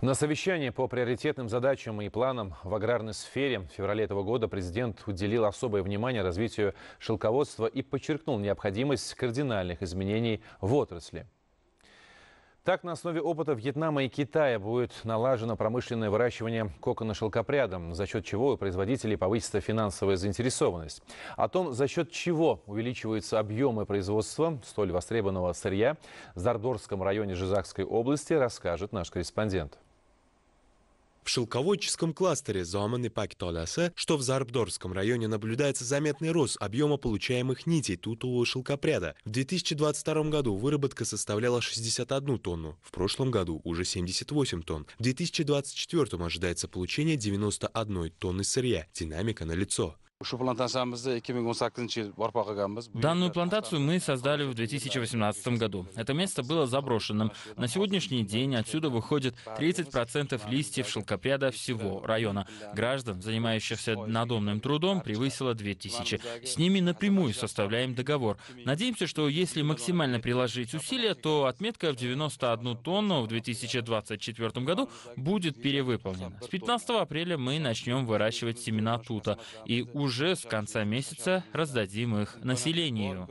На совещании по приоритетным задачам и планам в аграрной сфере в феврале этого года президент уделил особое внимание развитию шелководства и подчеркнул необходимость кардинальных изменений в отрасли. Так, на основе опыта Вьетнама и Китая будет налажено промышленное выращивание кокона шелкопрядом, за счет чего у производителей повысится финансовая заинтересованность. О том, за счет чего увеличиваются объемы производства столь востребованного сырья в Зардорском районе Жизахской области, расскажет наш корреспондент. В шелководческом кластере Зоаман и Пактоласа, что в Зарбдорском районе наблюдается заметный рост объема получаемых нитей тутового шелкопряда. В 2022 году выработка составляла 61 тонну, в прошлом году уже 78 тонн. В 2024 ожидается получение 91 тонны сырья. Динамика налицо. Данную плантацию мы создали в 2018 году. Это место было заброшенным. На сегодняшний день отсюда выходит 30% листьев шелкопряда всего района. Граждан, занимающихся надомным трудом, превысило 2000. С ними напрямую составляем договор. Надеемся, что если максимально приложить усилия, то отметка в 91 тонну в 2024 году будет перевыполнена. С 15 апреля мы начнем выращивать семена тута. И уже уже с конца месяца раздадим их населению.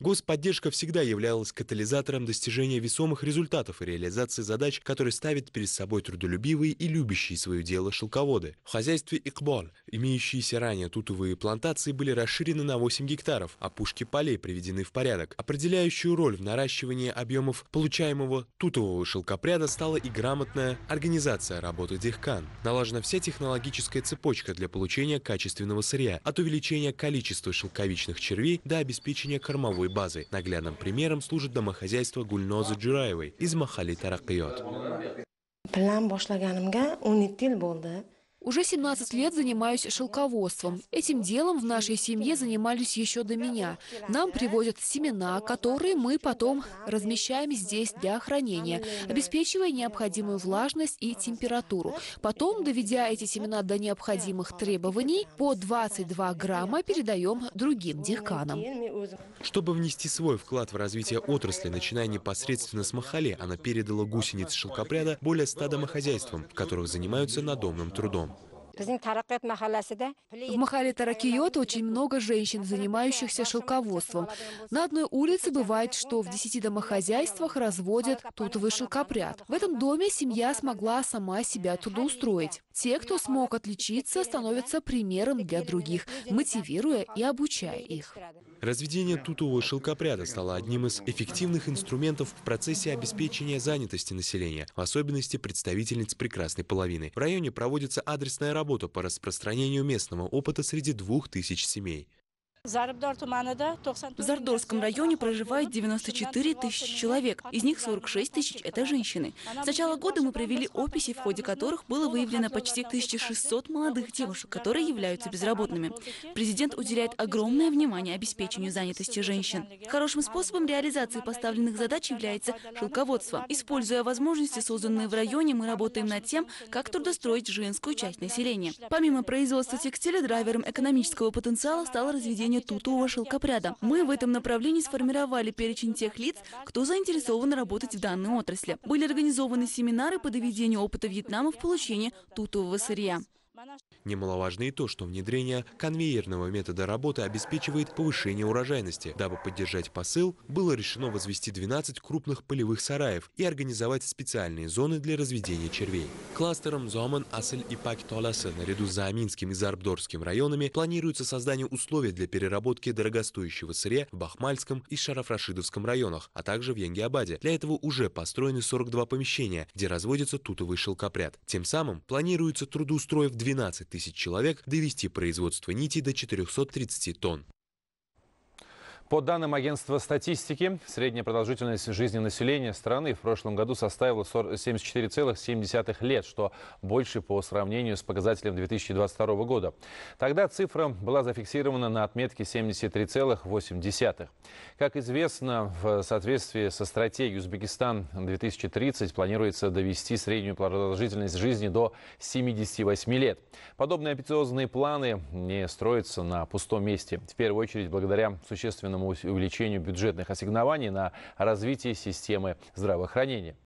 Господдержка всегда являлась катализатором достижения весомых результатов и реализации задач, которые ставят перед собой трудолюбивые и любящие свое дело шелководы. В хозяйстве Икбол имеющиеся ранее тутовые плантации были расширены на 8 гектаров, а пушки полей приведены в порядок. Определяющую роль в наращивании объемов получаемого тутового шелкопряда стала и грамотная организация работы дехкан. Налажена вся технологическая цепочка для получения качественного сырья, от увеличения количества шелковичных червей до обеспечения кормовой такой базы. Наглядным примером служит домохозяйство Гульнозы Джураевой из Махали Таракиот. Уже 17 лет занимаюсь шелководством. Этим делом в нашей семье занимались еще до меня. Нам привозят семена, которые мы потом размещаем здесь для хранения, обеспечивая необходимую влажность и температуру. Потом, доведя эти семена до необходимых требований, по 22 грамма передаем другим деканам. Чтобы внести свой вклад в развитие отрасли, начиная непосредственно с Махале, она передала гусениц шелкопряда более ста домохозяйствам, в которых занимаются надомным трудом. В Махале Таракиот очень много женщин, занимающихся шелководством. На одной улице бывает, что в десяти домохозяйствах разводят тутовый шелкопряд. В этом доме семья смогла сама себя трудоустроить. Те, кто смог отличиться, становятся примером для других, мотивируя и обучая их. Разведение тутового шелкопряда стало одним из эффективных инструментов в процессе обеспечения занятости населения, в особенности представительниц прекрасной половины. В районе проводится адресная работа работу по распространению местного опыта среди двух тысяч семей. В Зардорском районе проживает 94 тысячи человек, из них 46 тысяч – это женщины. С начала года мы провели описи, в ходе которых было выявлено почти 1600 молодых девушек, которые являются безработными. Президент уделяет огромное внимание обеспечению занятости женщин. Хорошим способом реализации поставленных задач является шелководство. Используя возможности, созданные в районе, мы работаем над тем, как трудостроить женскую часть населения. Помимо производства текстиля, драйвером экономического потенциала стало разведение управления тутового шелкопряда. Мы в этом направлении сформировали перечень тех лиц, кто заинтересован работать в данной отрасли. Были организованы семинары по доведению опыта Вьетнама в получении тутового сырья. Немаловажно и то, что внедрение конвейерного метода работы обеспечивает повышение урожайности. Дабы поддержать посыл, было решено возвести 12 крупных полевых сараев и организовать специальные зоны для разведения червей. Кластером Зоман, Асель и Пактоласа наряду с Аминским и Зарбдорским районами планируется создание условий для переработки дорогостоящего сырья в Бахмальском и Шарафрашидовском районах, а также в Янгиабаде. Для этого уже построены 42 помещения, где разводится тутовый шелкопряд. Тем самым планируется трудоустроив 2 12 тысяч человек довести производство нити до 430 тонн. По данным агентства статистики, средняя продолжительность жизни населения страны в прошлом году составила 74,7 лет, что больше по сравнению с показателем 2022 года. Тогда цифра была зафиксирована на отметке 73,8. Как известно, в соответствии со стратегией «Узбекистан-2030» планируется довести среднюю продолжительность жизни до 78 лет. Подобные амбициозные планы не строятся на пустом месте. В первую очередь благодаря существенному значительному увеличению бюджетных ассигнований на развитие системы здравоохранения.